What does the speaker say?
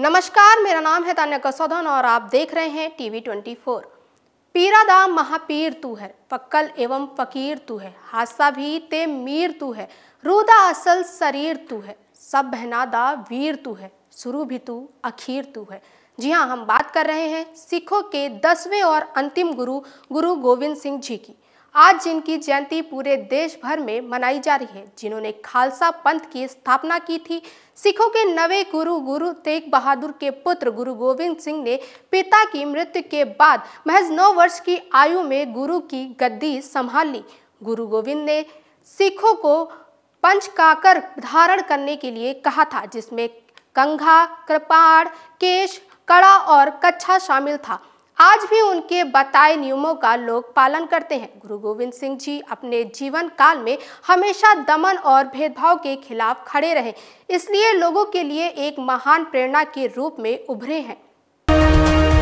नमस्कार मेरा नाम है तान्या कसौधन और आप देख रहे हैं टीवी 24 दा महापीर तू है पक्कल एवं फकीर तू है हादसा भी ते मीर तू है रूदा असल शरीर तू है सब बहना दा वीर तू है शुरू भी तू अखीर तू है जी हाँ हम बात कर रहे हैं सिखों के दसवें और अंतिम गुरु गुरु गोविंद सिंह जी की आज जिनकी जयंती पूरे देश भर में मनाई जा रही है जिन्होंने खालसा पंथ की स्थापना की थी सिखों के नवे गुरु गुरु तेग बहादुर के पुत्र गुरु गोविंद सिंह ने पिता की मृत्यु के बाद महज नौ वर्ष की आयु में गुरु की गद्दी संभाल ली गुरु गोविंद ने सिखों को पंच काकर धारण करने के लिए कहा था जिसमें कंघा कृपाण केश कड़ा और कच्छा शामिल था आज भी उनके बताए नियमों का लोग पालन करते हैं गुरु गोविंद सिंह जी अपने जीवन काल में हमेशा दमन और भेदभाव के खिलाफ खड़े रहे इसलिए लोगों के लिए एक महान प्रेरणा के रूप में उभरे हैं